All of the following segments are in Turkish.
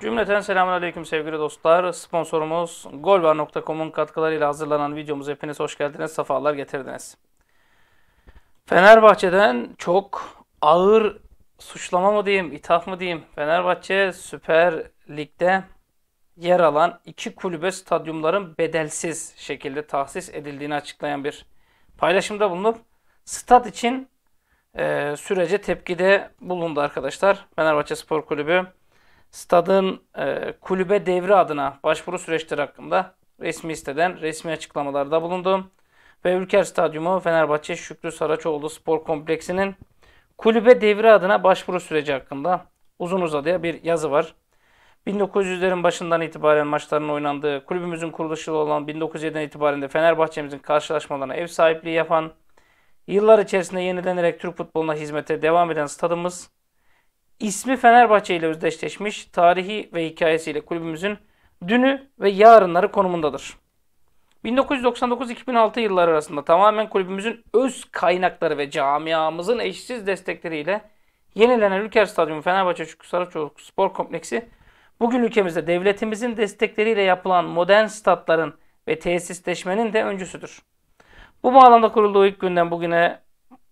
Cümleten selamun aleyküm sevgili dostlar. Sponsorumuz golvar.com'un katkılarıyla hazırlanan videomuz hepiniz hoş geldiniz, sefalar getirdiniz. Fenerbahçe'den çok ağır suçlama mı diyeyim, ithaf mı diyeyim? Fenerbahçe Süper Lig'de yer alan iki kulübe stadyumların bedelsiz şekilde tahsis edildiğini açıklayan bir paylaşımda bulunup stat için e, sürece tepkide bulundu arkadaşlar. Fenerbahçe Spor Kulübü stadın e, kulübe devri adına başvuru süreçleri hakkında resmi siteden resmi açıklamalarda bulundum. Ve Ülker Stadyumu Fenerbahçe Şükrü Saraçoğlu Spor Kompleksi'nin kulübe devri adına başvuru süreci hakkında uzun uzadıya bir yazı var. 1900'lerin başından itibaren maçların oynandığı, kulübümüzün kuruluşu olan 1907'den itibaren de Fenerbahçe'mizin karşılaşmalarına ev sahipliği yapan, yıllar içerisinde yenilenerek Türk futboluna hizmete devam eden stadımız ismi Fenerbahçe ile özdeşleşmiş tarihi ve hikayesiyle kulübümüzün dünü ve yarınları konumundadır. 1999-2006 yılları arasında tamamen kulübümüzün öz kaynakları ve camiamızın eşsiz destekleriyle yenilenen Ülker Stadyumu Fenerbahçe Şükrü Saraçoğlu Spor Kompleksi bugün ülkemizde devletimizin destekleriyle yapılan modern statların ve tesisleşmenin de öncüsüdür. Bu bağlamda kurulduğu ilk günden bugüne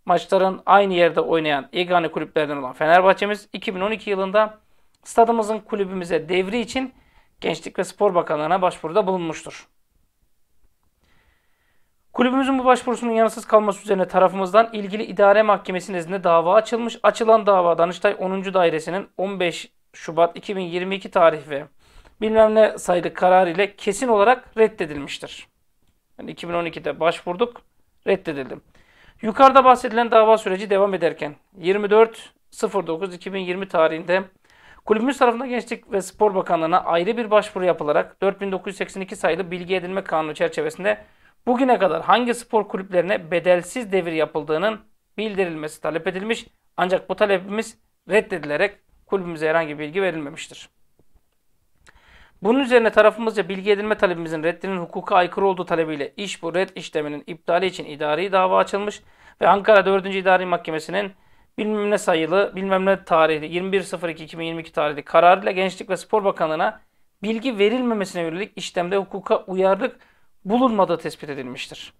maçların aynı yerde oynayan yegane kulüplerden olan Fenerbahçe'miz 2012 yılında stadımızın kulübümüze devri için Gençlik ve Spor Bakanlığı'na başvuruda bulunmuştur. Kulübümüzün bu başvurusunun yanısız kalması üzerine tarafımızdan ilgili idare mahkemesinin nezdinde dava açılmış. Açılan dava Danıştay 10. Dairesi'nin 15 Şubat 2022 tarih ve bilmem ne sayılı kararı ile kesin olarak reddedilmiştir. Yani 2012'de başvurduk, reddedildim. Yukarıda bahsedilen dava süreci devam ederken 24.09.2020 tarihinde kulübümüz tarafından Gençlik ve Spor Bakanlığı'na ayrı bir başvuru yapılarak 4982 sayılı bilgi edinme kanunu çerçevesinde bugüne kadar hangi spor kulüplerine bedelsiz devir yapıldığının bildirilmesi talep edilmiş ancak bu talebimiz reddedilerek kulübümüze herhangi bilgi verilmemiştir. Bunun üzerine tarafımızca bilgi edinme talebimizin reddinin hukuka aykırı olduğu talebiyle iş bu red işleminin iptali için idari dava açılmış ve Ankara 4. İdari Mahkemesi'nin bilmem ne sayılı, bilmem ne tarihli 21.02.2022 tarihli kararıyla Gençlik ve Spor Bakanlığı'na bilgi verilmemesine yönelik işlemde hukuka uyarlık bulunmadığı tespit edilmiştir.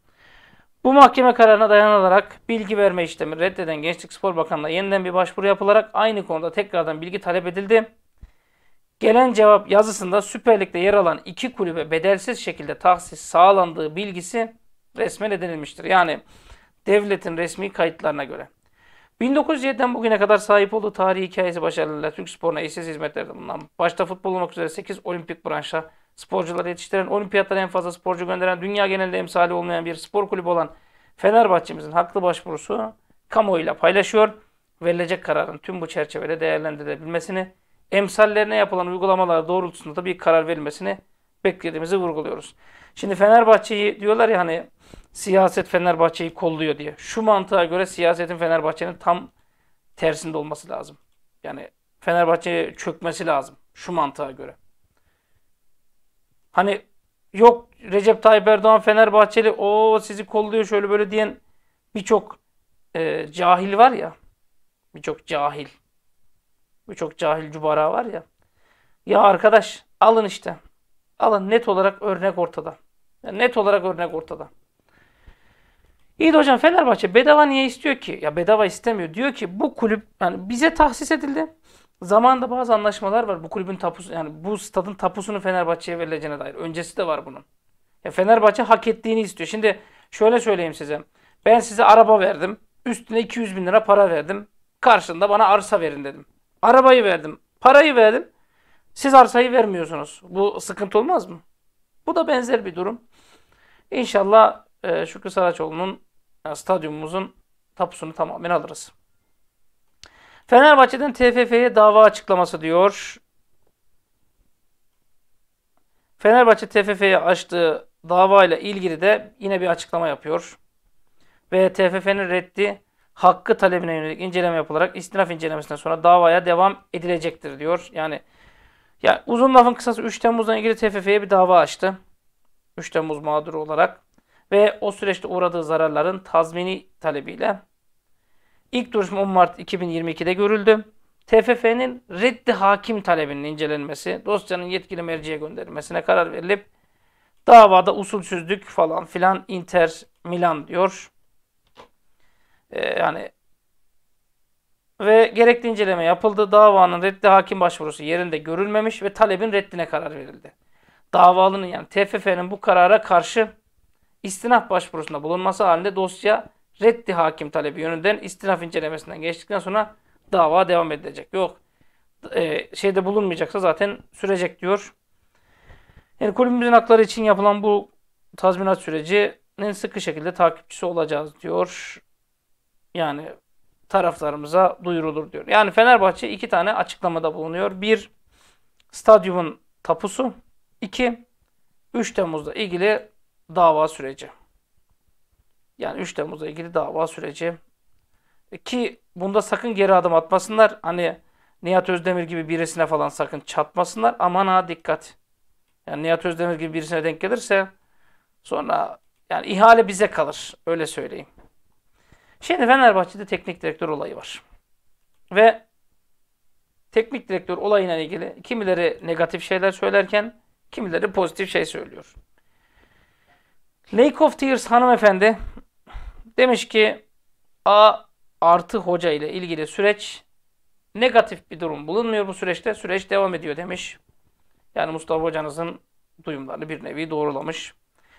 Bu mahkeme kararına dayanarak bilgi verme işlemi reddeden Gençlik Spor Bakanlığı'na yeniden bir başvuru yapılarak aynı konuda tekrardan bilgi talep edildi. Gelen cevap yazısında Süper Lig'de yer alan iki kulübe bedelsiz şekilde tahsis sağlandığı bilgisi resmen edinilmiştir. Yani Devletin resmi kayıtlarına göre. 1907'den bugüne kadar sahip olduğu tarihi hikayesi başarılarıyla Türk sporuna eşsiz hizmetlerde bulunan, başta futbol olmak üzere 8 olimpik branşa sporcuları yetiştiren, olimpiyatlara en fazla sporcu gönderen, dünya genelinde emsali olmayan bir spor kulübü olan Fenerbahçe'mizin haklı başvurusu kamuoyuyla paylaşıyor. Verilecek kararın tüm bu çerçevede değerlendirilebilmesini, emsallerine yapılan uygulamalar doğrultusunda da bir karar verilmesini beklediğimizi vurguluyoruz. Şimdi Fenerbahçe'yi diyorlar ya hani siyaset Fenerbahçe'yi kolluyor diye. Şu mantığa göre siyasetin Fenerbahçe'nin tam tersinde olması lazım. Yani Fenerbahçe çökmesi lazım. Şu mantığa göre. Hani yok Recep Tayyip Erdoğan Fenerbahçeli o sizi kolluyor şöyle böyle diyen birçok e, cahil var ya. Birçok cahil. Birçok cahil cubara var ya. Ya arkadaş alın işte. Alın net olarak örnek ortada. Yani net olarak örnek ortada. İyi de hocam Fenerbahçe bedava niye istiyor ki? Ya bedava istemiyor. Diyor ki bu kulüp yani bize tahsis edildi. Zamanında bazı anlaşmalar var. Bu kulübün tapusu yani bu stadın tapusunu Fenerbahçe'ye verileceğine dair. Öncesi de var bunun. Ya Fenerbahçe hak ettiğini istiyor. Şimdi şöyle söyleyeyim size. Ben size araba verdim. Üstüne 200 bin lira para verdim. Karşında bana arsa verin dedim. Arabayı verdim. Parayı verdim. Siz arsayı vermiyorsunuz. Bu sıkıntı olmaz mı? Bu da benzer bir durum. İnşallah e, Şükrü Saraçoğlu'nun yani stadyumumuzun tapusunu tamamen alırız. Fenerbahçe'den TFF'ye dava açıklaması diyor. Fenerbahçe TFF'ye açtığı davayla ilgili de yine bir açıklama yapıyor. Ve TFF'nin reddi hakkı talebine yönelik inceleme yapılarak istinaf incelemesinden sonra davaya devam edilecektir diyor. Yani ya uzun lafın kısası 3 Temmuz'dan ilgili TFF'ye bir dava açtı. 3 Temmuz mağduru olarak ve o süreçte uğradığı zararların tazmini talebiyle ilk duruşma 10 Mart 2022'de görüldü. TFF'nin reddi hakim talebinin incelenmesi, dosyanın yetkili merciye gönderilmesine karar verilip davada usulsüzlük falan filan Inter Milan diyor. Ee, yani ve gerekli inceleme yapıldı. Davanın reddi hakim başvurusu yerinde görülmemiş ve talebin reddine karar verildi. Davalının yani TFF'nin bu karara karşı istinaf başvurusunda bulunması halinde dosya reddi hakim talebi yönünden istinaf incelemesinden geçtikten sonra dava devam edilecek. Yok e, şeyde bulunmayacaksa zaten sürecek diyor. Yani kulübümüzün hakları için yapılan bu tazminat sürecinin sıkı şekilde takipçisi olacağız diyor. Yani taraflarımıza duyurulur diyor. Yani Fenerbahçe iki tane açıklamada bulunuyor. Bir, stadyumun tapusu. iki 3 Temmuz'da ilgili dava süreci. Yani 3 Temmuz'la ilgili dava süreci. E, ki bunda sakın geri adım atmasınlar. Hani Nihat Özdemir gibi birisine falan sakın çatmasınlar. Aman ha dikkat. Yani Nihat Özdemir gibi birisine denk gelirse sonra yani ihale bize kalır. Öyle söyleyeyim. Şimdi Fenerbahçe'de teknik direktör olayı var. Ve teknik direktör olayına ilgili kimileri negatif şeyler söylerken kimileri pozitif şey söylüyor. Lake of Tears hanımefendi demiş ki A artı hoca ile ilgili süreç negatif bir durum bulunmuyor bu süreçte. Süreç devam ediyor demiş. Yani Mustafa hocanızın duyumlarını bir nevi doğrulamış.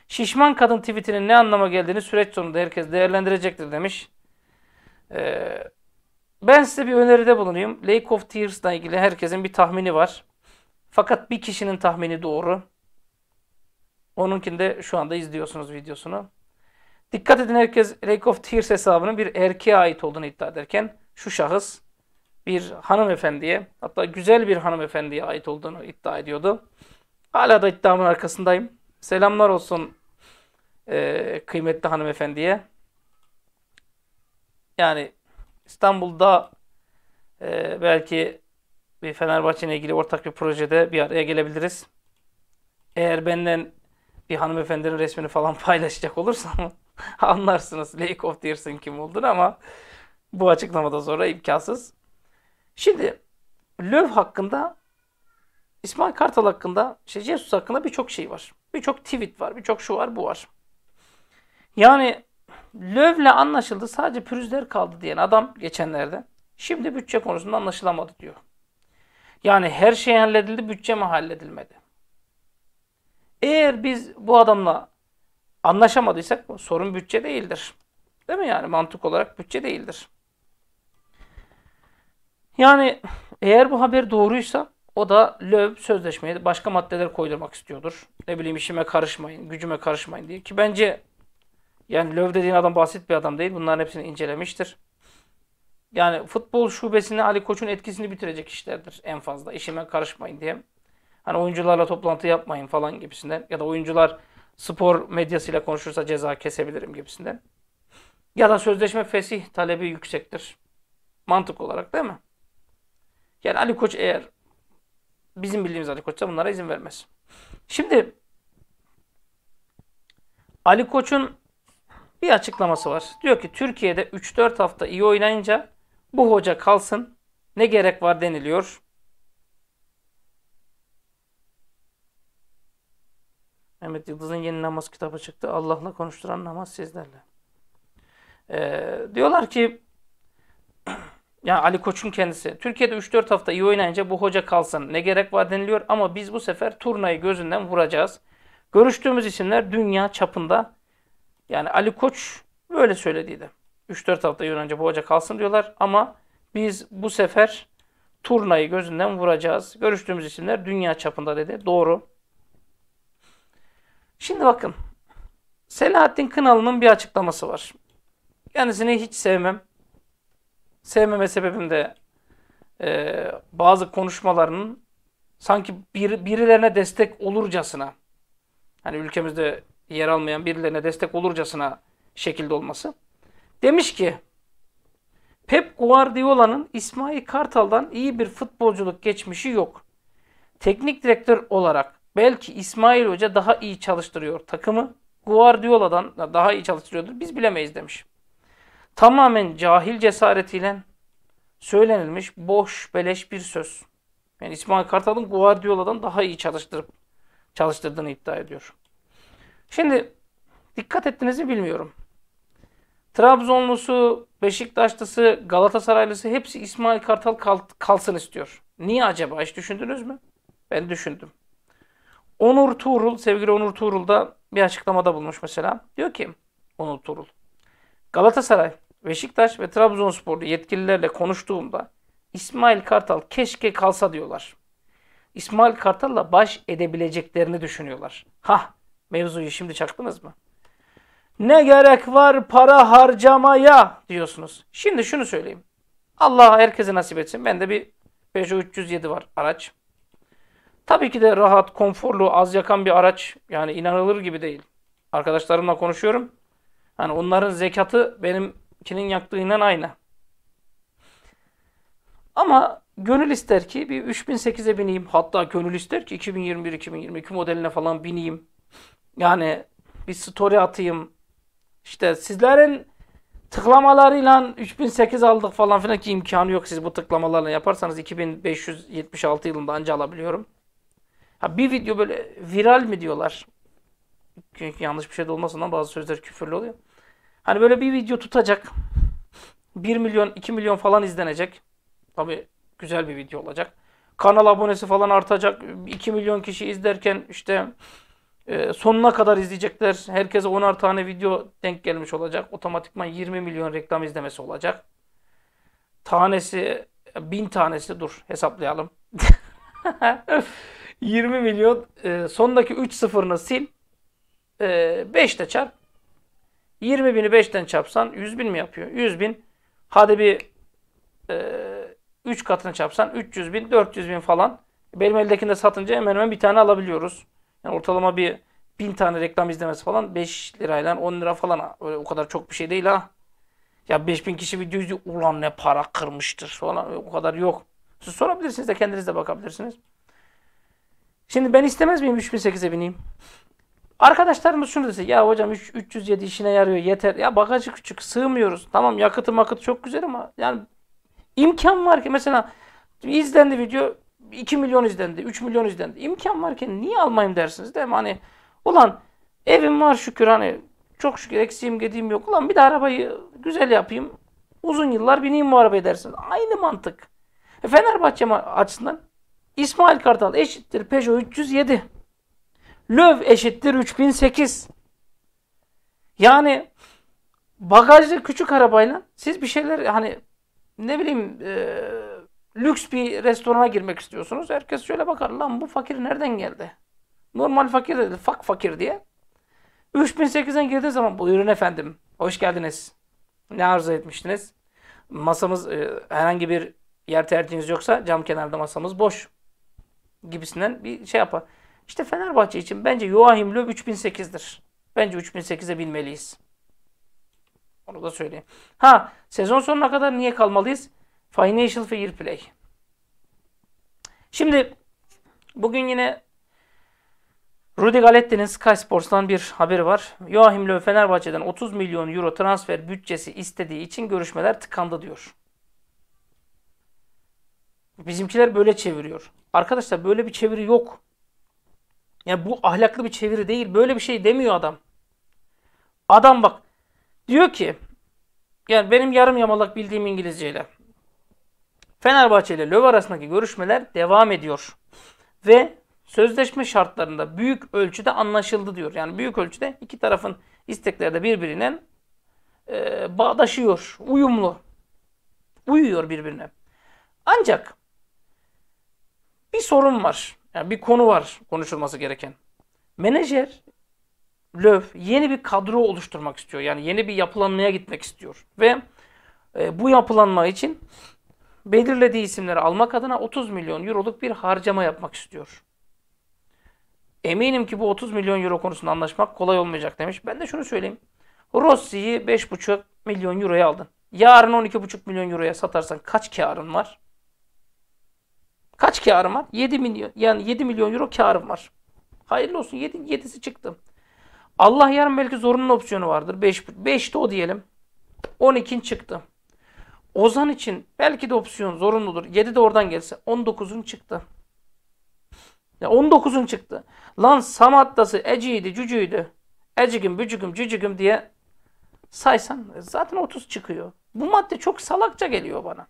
Şişman kadın tweetinin ne anlama geldiğini süreç sonunda herkes değerlendirecektir demiş. Ee, ben size bir öneride bulunayım. Lake of ile ilgili herkesin bir tahmini var. Fakat bir kişinin tahmini doğru. Onunkinde şu anda izliyorsunuz videosunu. Dikkat edin herkes Lake of Tears hesabının bir erkeğe ait olduğunu iddia ederken şu şahıs bir hanımefendiye hatta güzel bir hanımefendiye ait olduğunu iddia ediyordu. Hala da iddiamın arkasındayım. Selamlar olsun e, kıymetli hanımefendiye. Yani İstanbul'da e, belki bir Fenerbahçe ile ilgili ortak bir projede bir araya gelebiliriz. Eğer benden bir hanımefendinin resmini falan paylaşacak olursam anlarsınız Lake of Deers'in kim olduğunu ama bu açıklamada sonra imkansız. Şimdi Löv hakkında İsmail Kartal hakkında, şey Jesus hakkında birçok şey var. Birçok tweet var, birçok şu var, bu var. Yani Löv'le anlaşıldı sadece pürüzler kaldı diyen adam geçenlerde şimdi bütçe konusunda anlaşılamadı diyor. Yani her şey halledildi, bütçe mi halledilmedi? Eğer biz bu adamla anlaşamadıysak sorun bütçe değildir. Değil mi yani? Mantık olarak bütçe değildir. Yani eğer bu haber doğruysa o da löv sözleşmeye başka maddeler koydurmak istiyordur. Ne bileyim işime karışmayın, gücüme karışmayın diye. Ki bence yani löv dediğin adam basit bir adam değil. Bunların hepsini incelemiştir. Yani futbol şubesine Ali Koç'un etkisini bitirecek işlerdir en fazla. İşime karışmayın diye. Hani oyuncularla toplantı yapmayın falan gibisinden. Ya da oyuncular spor medyasıyla konuşursa ceza kesebilirim gibisinden. Ya da sözleşme fesih talebi yüksektir. Mantık olarak değil mi? Yani Ali Koç eğer bizim bildiğimiz Ali Koç'sa bunlara izin vermez. Şimdi Ali Koç'un bir açıklaması var. Diyor ki Türkiye'de 3-4 hafta iyi oynayınca bu hoca kalsın ne gerek var deniliyor. Mehmet Yıldız'ın yeni namaz kitabı çıktı. Allah'la konuşturan namaz sizlerle. Ee, diyorlar ki yani Ali Koç'un kendisi. Türkiye'de 3-4 hafta iyi oynayınca bu hoca kalsın. Ne gerek var deniliyor ama biz bu sefer turnayı gözünden vuracağız. Görüştüğümüz isimler dünya çapında. Yani Ali Koç böyle söylediydi. 3-4 hafta iyi oynayınca bu hoca kalsın diyorlar ama biz bu sefer turnayı gözünden vuracağız. Görüştüğümüz isimler dünya çapında dedi. Doğru. Şimdi bakın. Selahattin Kınalı'nın bir açıklaması var. Kendisini hiç sevmem. Sevmeme sebebim de e, bazı konuşmalarının sanki bir, birilerine destek olurcasına hani ülkemizde yer almayan birilerine destek olurcasına şekilde olması. Demiş ki Pep Guardiola'nın İsmail Kartal'dan iyi bir futbolculuk geçmişi yok. Teknik direktör olarak Belki İsmail Hoca daha iyi çalıştırıyor takımı. Guardiola'dan daha iyi çalıştırıyordur. Biz bilemeyiz demiş. Tamamen cahil cesaretiyle söylenilmiş boş beleş bir söz. Yani İsmail Kartal'ın Guardiola'dan daha iyi çalıştırıp çalıştırdığını iddia ediyor. Şimdi dikkat ettiniz mi bilmiyorum. Trabzonlusu, Beşiktaşlısı, Galatasaraylısı hepsi İsmail Kartal kal kalsın istiyor. Niye acaba hiç düşündünüz mü? Ben düşündüm. Onur Tuğrul, sevgili Onur Tuğrul da bir açıklamada bulmuş mesela. Diyor ki Onur Tuğrul, Galatasaray, Beşiktaş ve Trabzonsporlu yetkililerle konuştuğumda İsmail Kartal keşke kalsa diyorlar. İsmail Kartal'la baş edebileceklerini düşünüyorlar. Ha mevzuyu şimdi çaktınız mı? Ne gerek var para harcamaya diyorsunuz. Şimdi şunu söyleyeyim. Allah herkese nasip etsin. Bende bir Peugeot 307 var araç. Tabii ki de rahat, konforlu, az yakan bir araç. Yani inanılır gibi değil. Arkadaşlarımla konuşuyorum. Hani onların zekatı benimkinin yaktığından aynı. Ama gönül ister ki bir 3008'e bineyim. Hatta gönül ister ki 2021-2022 modeline falan bineyim. Yani bir story atayım. İşte sizlerin tıklamalarıyla 3008 aldık falan filan ki imkanı yok. Siz bu tıklamalarla yaparsanız 2576 yılında anca alabiliyorum. Ha, bir video böyle viral mi diyorlar? Çünkü yanlış bir şey de olmasından bazı sözler küfürlü oluyor. Hani böyle bir video tutacak. 1 milyon, 2 milyon falan izlenecek. Tabii güzel bir video olacak. Kanal abonesi falan artacak. 2 milyon kişi izlerken işte e, sonuna kadar izleyecekler. Herkese 10'ar tane video denk gelmiş olacak. Otomatikman 20 milyon reklam izlemesi olacak. Tanesi, bin tanesi dur hesaplayalım. 20 milyon e, sondaki 3 sıfırını sil. E, 5 de çarp. 20 bini 5'ten çarpsan 100 bin mi yapıyor? 100 bin. Hadi bir e, 3 katını çarpsan 300 bin, 400 bin falan. Benim eldekinde satınca hemen hemen bir tane alabiliyoruz. Yani ortalama bir bin tane reklam izlemesi falan 5 lirayla 10 lira falan. Öyle o kadar çok bir şey değil ha. Ya 5000 kişi video izliyor. Ulan ne para kırmıştır falan. O kadar yok. Siz sorabilirsiniz de kendiniz de bakabilirsiniz. Şimdi ben istemez miyim 3008'e bineyim? Arkadaşlarımız şunu dese ya hocam 3, 307 işine yarıyor yeter. Ya bagajı küçük sığmıyoruz. Tamam yakıtı makıtı çok güzel ama yani imkan var ki mesela izlendi video 2 milyon izlendi 3 milyon izlendi. İmkan varken niye almayayım dersiniz değil mi? Hani ulan evim var şükür hani çok şükür eksiğim gediğim yok. Ulan bir de arabayı güzel yapayım. Uzun yıllar bineyim bu arabaya dersiniz. Aynı mantık. E, Fenerbahçe açısından İsmail Kartal eşittir Peugeot 307. Löv eşittir 3008. Yani bagajlı küçük arabayla siz bir şeyler hani ne bileyim e, lüks bir restorana girmek istiyorsunuz. Herkes şöyle bakar lan bu fakir nereden geldi? Normal fakir dedi. Fak fakir diye. 3008'den girdiği zaman buyurun efendim. Hoş geldiniz. Ne arzu etmiştiniz? Masamız e, herhangi bir yer tercihiniz yoksa cam kenarda masamız boş gibisinden bir şey yapar. İşte Fenerbahçe için bence Joachim Löw 3008'dir. Bence 3008'e bilmeliyiz. Onu da söyleyeyim. Ha sezon sonuna kadar niye kalmalıyız? Financial Fair Play. Şimdi bugün yine Rudi Galetti'nin Sky Sports'tan bir haberi var. Joachim Löw Fenerbahçe'den 30 milyon euro transfer bütçesi istediği için görüşmeler tıkandı diyor. Bizimkiler böyle çeviriyor. Arkadaşlar böyle bir çeviri yok. Yani bu ahlaklı bir çeviri değil. Böyle bir şey demiyor adam. Adam bak diyor ki yani benim yarım yamalak bildiğim İngilizceyle Fenerbahçe ile Löw arasındaki görüşmeler devam ediyor. Ve sözleşme şartlarında büyük ölçüde anlaşıldı diyor. Yani büyük ölçüde iki tarafın istekleri de birbirine e, bağdaşıyor, uyumlu. Uyuyor birbirine. Ancak bir sorun var. Yani bir konu var konuşulması gereken. Menajer Löw yeni bir kadro oluşturmak istiyor. Yani yeni bir yapılanmaya gitmek istiyor. Ve e, bu yapılanma için belirlediği isimleri almak adına 30 milyon euroluk bir harcama yapmak istiyor. Eminim ki bu 30 milyon euro konusunda anlaşmak kolay olmayacak demiş. Ben de şunu söyleyeyim. Rossi'yi 5,5 milyon euroya aldın. Yarın 12,5 milyon euroya satarsan kaç karın var? Kaç karım var? 7 milyon yani 7 milyon euro karım var. Hayırlı olsun 7 yedi, 7'si çıktı. Allah yarın belki zorunlu opsiyonu vardır. 5 de o diyelim. 12'in çıktı. Ozan için belki de opsiyon zorunludur. 7 de oradan gelse 19'un çıktı. Ya 19'un çıktı. Lan Samatta'sı Eci'ydi, Cücü'ydü. Ecigim, Bücügüm, Cücügüm diye saysan zaten 30 çıkıyor. Bu madde çok salakça geliyor bana.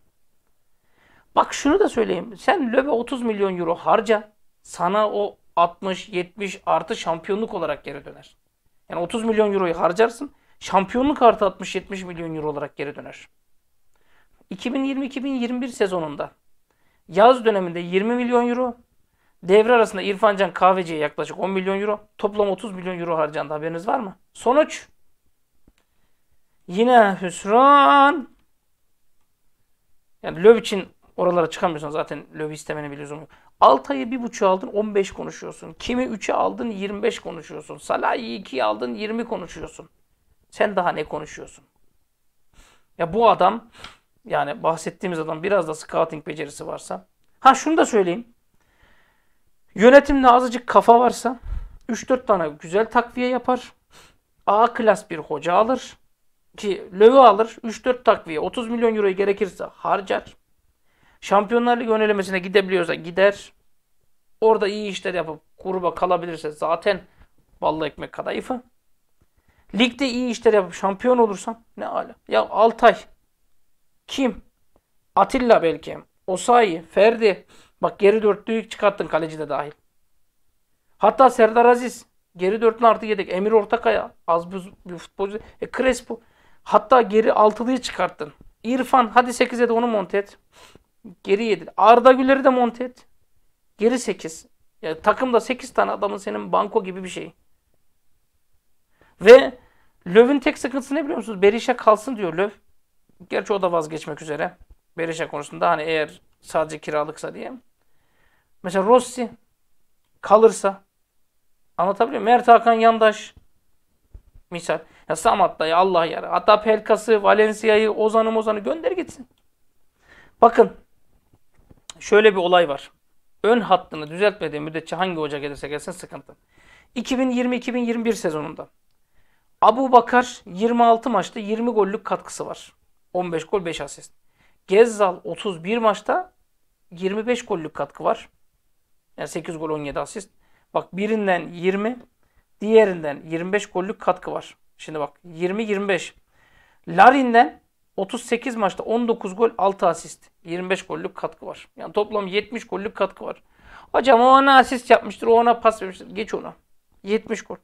Bak şunu da söyleyeyim. Sen Löve 30 milyon euro harca. Sana o 60-70 artı şampiyonluk olarak geri döner. Yani 30 milyon euroyu harcarsın. Şampiyonluk artı 60-70 milyon euro olarak geri döner. 2020-2021 sezonunda yaz döneminde 20 milyon euro, devre arasında İrfan Can Kahveci'ye yaklaşık 10 milyon euro, toplam 30 milyon euro harcandı haberiniz var mı? Sonuç yine hüsran. Yani Löw için Oralara çıkamıyorsan zaten lobi istemene bir lüzum yok. 6 bir 1.5'ü aldın 15 konuşuyorsun. Kimi 3'e aldın 25 konuşuyorsun. Salah'ı 2'ye aldın 20 konuşuyorsun. Sen daha ne konuşuyorsun? Ya bu adam yani bahsettiğimiz adam biraz da scouting becerisi varsa. Ha şunu da söyleyeyim. Yönetimde azıcık kafa varsa 3-4 tane güzel takviye yapar. A klas bir hoca alır. Ki Löw'ü alır. 3-4 takviye 30 milyon euroyu gerekirse harcar. Şampiyonlar Ligi önelemesine gidebiliyorsa gider. Orada iyi işler yapıp gruba kalabilirse zaten ballı ekmek kadayıfı. Ligde iyi işler yapıp şampiyon olursam ne ala. Ya Altay kim? Atilla belki. Osayi, Ferdi. Bak geri dörtlüyü çıkarttın kaleci de dahil. Hatta Serdar Aziz. Geri dörtlü artı yedek. Emir Ortakaya. Az bir, bir futbolcu. E, Crespo. Hatta geri altılıyı çıkarttın. İrfan hadi 8'e de onu monte et. Geri 7. Arda Güler'i de monte et. Geri 8. Yani takımda 8 tane adamın senin banko gibi bir şey. Ve Löv'ün tek sıkıntısı ne biliyor musunuz? Berisha kalsın diyor Löv. Gerçi o da vazgeçmek üzere. Berisha konusunda hani eğer sadece kiralıksa diye. Mesela Rossi kalırsa anlatabiliyor muyum? Mert Hakan Yandaş misal. Ya Samatta'yı Allah yara. Hatta Pelkas'ı, Valencia'yı, Ozan'ı Ozan'ı gönder gitsin. Bakın şöyle bir olay var. Ön hattını düzeltmediği müddetçe hangi hoca gelirse gelsin sıkıntı. 2020-2021 sezonunda Abu Bakar 26 maçta 20 gollük katkısı var. 15 gol 5 asist. Gezzal 31 maçta 25 gollük katkı var. Yani 8 gol 17 asist. Bak birinden 20, diğerinden 25 gollük katkı var. Şimdi bak 20-25. Larin'den 38 maçta 19 gol 6 asist. 25 gollük katkı var. Yani toplam 70 gollük katkı var. Hocam o ona asist yapmıştır. O ona pas vermiştir. Geç ona. 70 gol.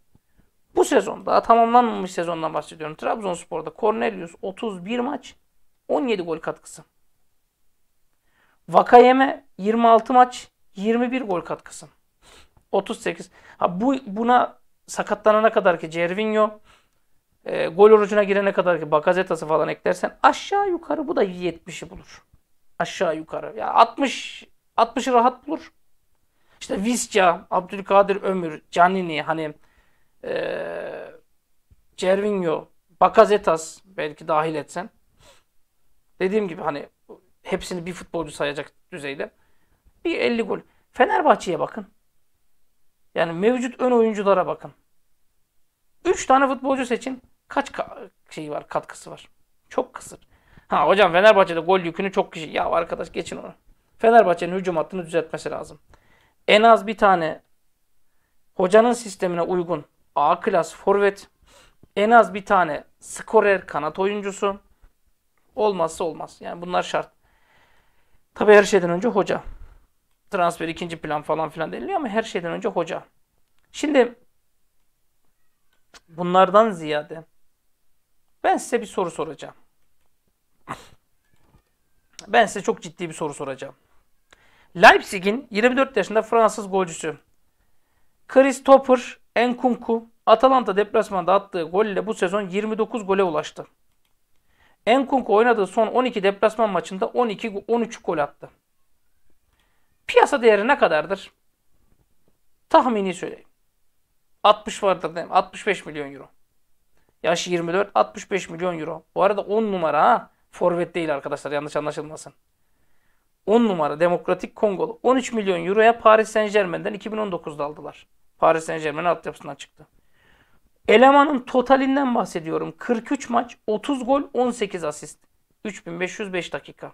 Bu sezon daha tamamlanmamış sezondan bahsediyorum. Trabzonspor'da Cornelius 31 maç 17 gol katkısı. Vakayeme 26 maç 21 gol katkısı. 38. Ha bu buna sakatlanana kadar ki Cervinho e, gol orucuna girene kadar ki bakazetası falan eklersen aşağı yukarı bu da 70'i bulur. Aşağı yukarı. Ya 60 60'ı rahat bulur. İşte Visca, Abdülkadir Ömür, Canini hani e, Cervinho, Bakazetas belki dahil etsen. Dediğim gibi hani hepsini bir futbolcu sayacak düzeyde. Bir 50 gol. Fenerbahçe'ye bakın. Yani mevcut ön oyunculara bakın. 3 tane futbolcu seçin kaç ka şey var, katkısı var? Çok kısır. Ha hocam Fenerbahçe'de gol yükünü çok kişi. Ya arkadaş geçin onu. Fenerbahçe'nin hücum hattını düzeltmesi lazım. En az bir tane hocanın sistemine uygun A klas forvet, en az bir tane skorer kanat oyuncusu olmazsa olmaz. Yani bunlar şart. Tabi her şeyden önce hoca. Transfer ikinci plan falan filan deniliyor ama her şeyden önce hoca. Şimdi bunlardan ziyade ben size bir soru soracağım. Ben size çok ciddi bir soru soracağım. Leipzig'in 24 yaşında Fransız golcüsü Chris Christopher Enkunku Atalanta deplasmanında attığı golle bu sezon 29 gole ulaştı. Enkunku oynadığı son 12 deplasman maçında 12 13 gol attı. Piyasa değeri ne kadardır? Tahmini söyleyeyim. 60 vardır değil mi? 65 milyon euro. Yaş 24, 65 milyon euro. Bu arada 10 numara ha. Forvet değil arkadaşlar yanlış anlaşılmasın. 10 numara Demokratik Kongolu. 13 milyon euroya Paris Saint Germain'den 2019'da aldılar. Paris Saint Germain'in altyapısından çıktı. Elemanın totalinden bahsediyorum. 43 maç, 30 gol, 18 asist. 3505 dakika.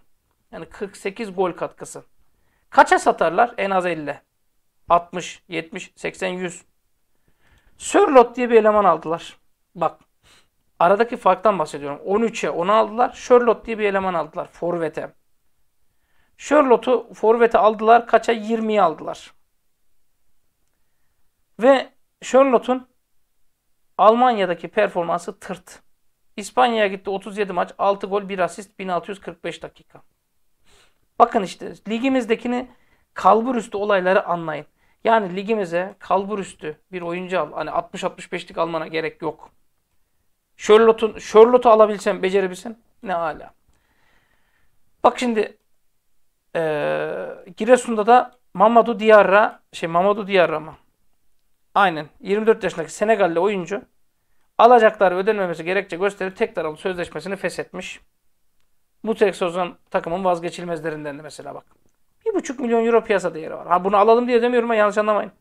Yani 48 gol katkısı. Kaça satarlar? En az 50. 60, 70, 80, 100. Sörlot diye bir eleman aldılar. Bak Aradaki farktan bahsediyorum. 13'e 10'u aldılar. Sherlock diye bir eleman aldılar. Forvet'e. Sherlock'u Forvet'e aldılar. Kaça? 20'yi aldılar. Ve Sherlock'un Almanya'daki performansı tırt. İspanya'ya gitti 37 maç, 6 gol, 1 asist, 1645 dakika. Bakın işte ligimizdekini kalbur üstü olayları anlayın. Yani ligimize kalbur üstü bir oyuncu al. Hani 60-65'lik almana gerek yok. Charlotte'un Charlotte'u alabilsen, becerebilsen ne hala? Bak şimdi e, Giresun'da da Mamadou Diarra, şey Mamadou Diarra mı? Aynen. 24 yaşındaki Senegalli oyuncu alacakları ödenmemesi gerekçe gösterip tek taraflı sözleşmesini feshetmiş. Mutrek Ozan takımın vazgeçilmezlerinden de mesela bak. 1,5 milyon euro piyasa değeri var. Ha bunu alalım diye demiyorum ama yanlış anlamayın.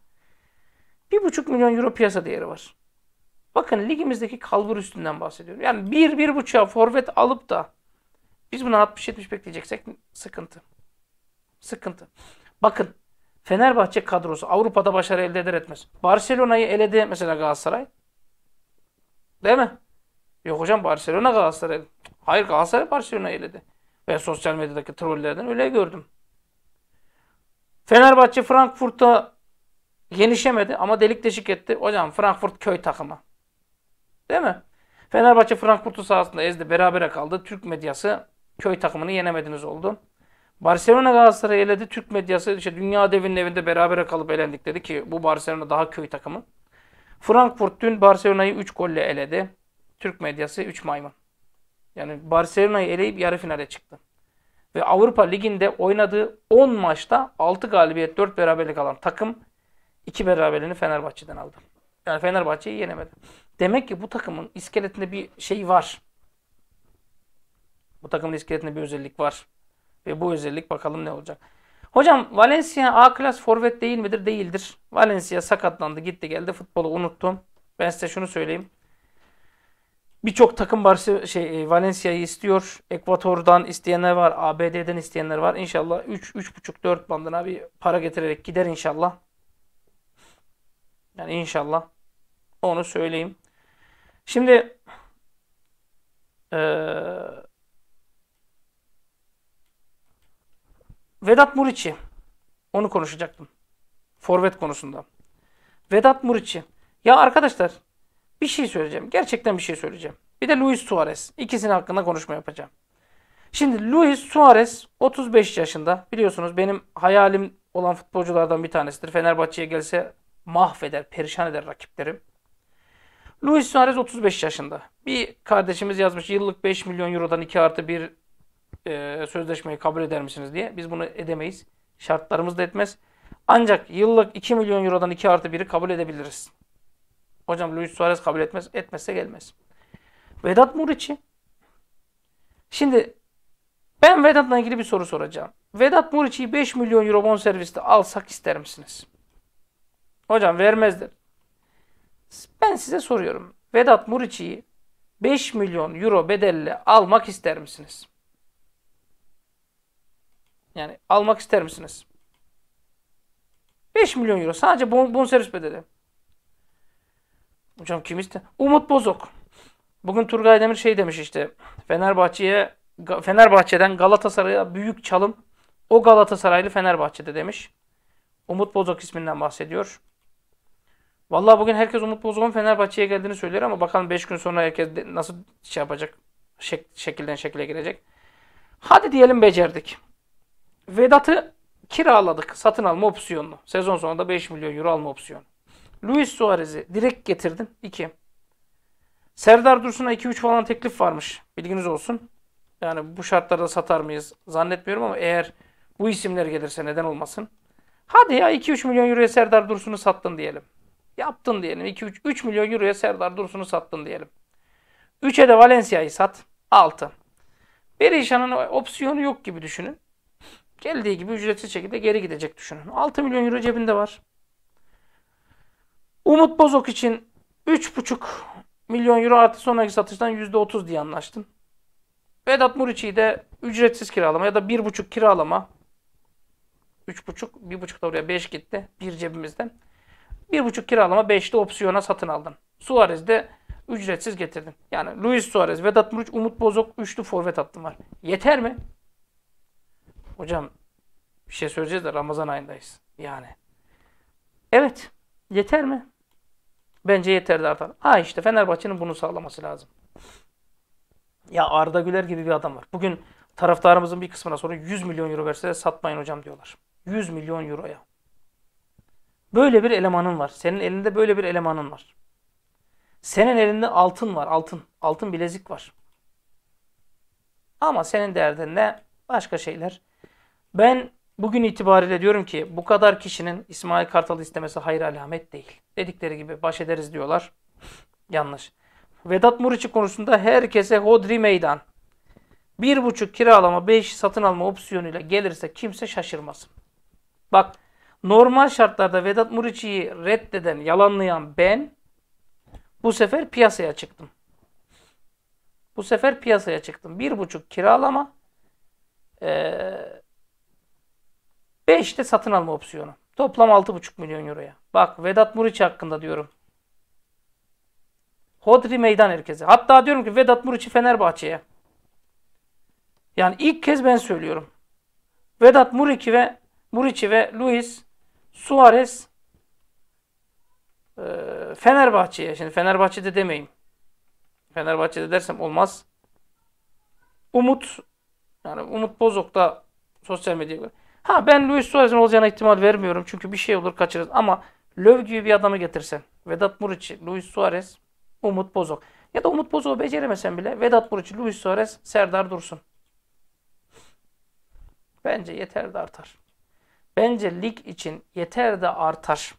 1,5 milyon euro piyasa değeri var. Bakın ligimizdeki kalbur üstünden bahsediyorum. Yani bir, bir buçuğa forvet alıp da biz buna 60-70 bekleyeceksek sıkıntı. Sıkıntı. Bakın Fenerbahçe kadrosu Avrupa'da başarı elde eder etmez. Barcelona'yı eledi mesela Galatasaray. Değil mi? Yok hocam Barcelona Galatasaray. Hayır Galatasaray Barcelona'yı eledi. Ben sosyal medyadaki trollerden öyle gördüm. Fenerbahçe Frankfurt'a yenişemedi ama delik deşik etti. Hocam Frankfurt köy takımı. Değil mi? Fenerbahçe Frankfurt'u sahasında ezdi. Berabere kaldı. Türk medyası köy takımını yenemediniz oldu. Barcelona Galatasaray'ı eledi. Türk medyası işte dünya devinin evinde berabere kalıp elendik dedi ki bu Barcelona daha köy takımı. Frankfurt dün Barcelona'yı 3 golle eledi. Türk medyası 3 maymun. Yani Barcelona'yı eleyip yarı finale çıktı. Ve Avrupa Ligi'nde oynadığı 10 maçta 6 galibiyet 4 beraberlik alan takım 2 beraberliğini Fenerbahçe'den aldı. Yani Fenerbahçe'yi yenemedi. Demek ki bu takımın iskeletinde bir şey var. Bu takımın iskeletinde bir özellik var. Ve bu özellik bakalım ne olacak. Hocam Valencia A klas forvet değil midir? Değildir. Valencia sakatlandı gitti geldi futbolu unuttum. Ben size şunu söyleyeyim. Birçok takım Barse şey e, Valencia'yı istiyor. Ekvator'dan isteyenler var, ABD'den isteyenler var. İnşallah 3 3,5 4 bandına bir para getirerek gider inşallah. Yani inşallah onu söyleyeyim. Şimdi e, Vedat Muriçi onu konuşacaktım. Forvet konusunda. Vedat Muriçi. Ya arkadaşlar bir şey söyleyeceğim. Gerçekten bir şey söyleyeceğim. Bir de Luis Suarez. İkisinin hakkında konuşma yapacağım. Şimdi Luis Suarez 35 yaşında. Biliyorsunuz benim hayalim olan futbolculardan bir tanesidir. Fenerbahçe'ye gelse mahveder, perişan eder rakiplerim. Luis Suarez 35 yaşında. Bir kardeşimiz yazmış yıllık 5 milyon eurodan 2 artı 1 e, sözleşmeyi kabul eder misiniz diye. Biz bunu edemeyiz. Şartlarımız da etmez. Ancak yıllık 2 milyon eurodan 2 artı 1'i kabul edebiliriz. Hocam Luis Suarez kabul etmez. Etmezse gelmez. Vedat Muriçi. Şimdi ben Vedat'la ilgili bir soru soracağım. Vedat Muriçi'yi 5 milyon euro bonserviste alsak ister misiniz? Hocam vermezler. Ben size soruyorum. Vedat Muriçi'yi 5 milyon euro bedelle almak ister misiniz? Yani almak ister misiniz? 5 milyon euro sadece bon, bonservis bedeli. Hocam kim ister? Umut Bozok. Bugün Turgay Demir şey demiş işte. Fenerbahçe'ye Fenerbahçe'den Galatasaray'a büyük çalım. O Galatasaraylı Fenerbahçe'de demiş. Umut Bozok isminden bahsediyor. Vallahi bugün herkes Umut Bozok'un Fenerbahçe'ye geldiğini söylüyor ama bakalım 5 gün sonra herkes nasıl şey yapacak, şek şekilden şekile girecek. Hadi diyelim becerdik. Vedat'ı kiraladık. Satın alma opsiyonlu. Sezon sonunda 5 milyon euro alma opsiyonu. Luis Suarez'i direkt getirdin. 2. Serdar Dursun'a 2-3 falan teklif varmış. Bilginiz olsun. Yani bu şartlarda satar mıyız zannetmiyorum ama eğer bu isimler gelirse neden olmasın. Hadi ya 2-3 milyon euroya Serdar Dursun'u sattın diyelim. Yaptın diyelim. 2 3 milyon euroya Serdar Dursun'u sattın diyelim. 3'e de Valencia'yı sat. 6. Berişan'ın opsiyonu yok gibi düşünün. Geldiği gibi ücretsiz şekilde geri gidecek düşünün. 6 milyon euro cebinde var. Umut Bozok için 3,5 milyon euro artı sonraki satıştan %30 diye anlaştın. Vedat Muriç'i de ücretsiz kiralama ya da 1,5 kiralama. 3,5, 1,5 da buraya 5 gitti. Bir cebimizden. 1,5 kiralama 5'te opsiyona satın aldın. Suarez de ücretsiz getirdin. Yani Luis Suarez, Vedat Muruç, Umut Bozok üçlü forvet attım var. Yeter mi? Hocam bir şey söyleyeceğiz de Ramazan ayındayız. Yani. Evet. Yeter mi? Bence yeterdi artar. Ha işte Fenerbahçe'nin bunu sağlaması lazım. Ya Arda Güler gibi bir adam var. Bugün taraftarımızın bir kısmına sonra 100 milyon euro verse satmayın hocam diyorlar. 100 milyon euroya. Böyle bir elemanın var. Senin elinde böyle bir elemanın var. Senin elinde altın var, altın. Altın bilezik var. Ama senin derdin ne? Başka şeyler. Ben bugün itibariyle diyorum ki bu kadar kişinin İsmail Kartal istemesi hayır alamet değil. Dedikleri gibi baş ederiz diyorlar. Yanlış. Vedat Muriçi konusunda herkese hodri meydan. Bir buçuk kiralama, beş satın alma opsiyonuyla gelirse kimse şaşırmasın. Bak Normal şartlarda Vedat Muriçi'yi reddeden, yalanlayan ben bu sefer piyasaya çıktım. Bu sefer piyasaya çıktım. Bir buçuk kiralama, ee, beş satın alma opsiyonu. Toplam altı buçuk milyon euroya. Bak Vedat Muriçi hakkında diyorum. Hodri meydan herkese. Hatta diyorum ki Vedat Muriçi Fenerbahçe'ye. Yani ilk kez ben söylüyorum. Vedat Muriçi ve Muriçi ve Luis Suarez e, Fenerbahçe'ye. Şimdi Fenerbahçe'de demeyeyim. Fenerbahçe'de dersem olmaz. Umut yani Umut Bozok da sosyal medyaya Ha ben Luis Suarez'in olacağına ihtimal vermiyorum. Çünkü bir şey olur kaçırırız. Ama Löv gibi bir adamı getirsen. Vedat Muriç'i, Luis Suarez, Umut Bozok. Ya da Umut Bozok'u beceremesen bile Vedat Muriç'i, Luis Suarez, Serdar Dursun. Bence yeter de artar. Bence lig için yeter de artar.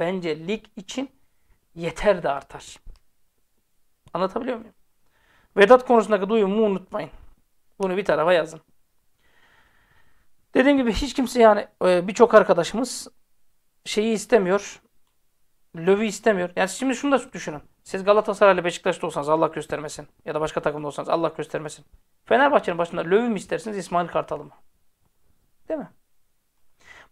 Bence lig için yeter de artar. Anlatabiliyor muyum? Vedat konusundaki duyumu unutmayın. Bunu bir tarafa yazın. Dediğim gibi hiç kimse yani e, birçok arkadaşımız şeyi istemiyor. Lövi istemiyor. Yani şimdi şunu da düşünün. Siz Galatasaraylı Beşiktaş'ta olsanız Allah göstermesin. Ya da başka takımda olsanız Allah göstermesin. Fenerbahçe'nin başında Lövi mi istersiniz İsmail Kartal mı? Değil mi?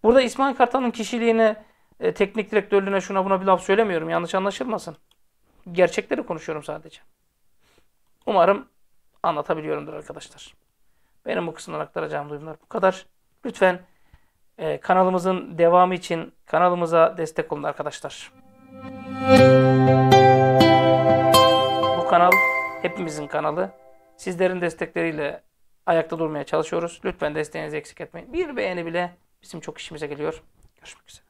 Burada İsmail Kartal'ın kişiliğini, e, teknik direktörlüğüne şuna buna bir laf söylemiyorum. Yanlış anlaşılmasın. Gerçekleri konuşuyorum sadece. Umarım anlatabiliyorumdur arkadaşlar. Benim bu kısımdan aktaracağım duyumlar bu kadar. Lütfen e, kanalımızın devamı için kanalımıza destek olun arkadaşlar. Bu kanal hepimizin kanalı. Sizlerin destekleriyle ayakta durmaya çalışıyoruz. Lütfen desteğinizi eksik etmeyin. Bir beğeni bile bizim çok işimize geliyor. Görüşmek üzere.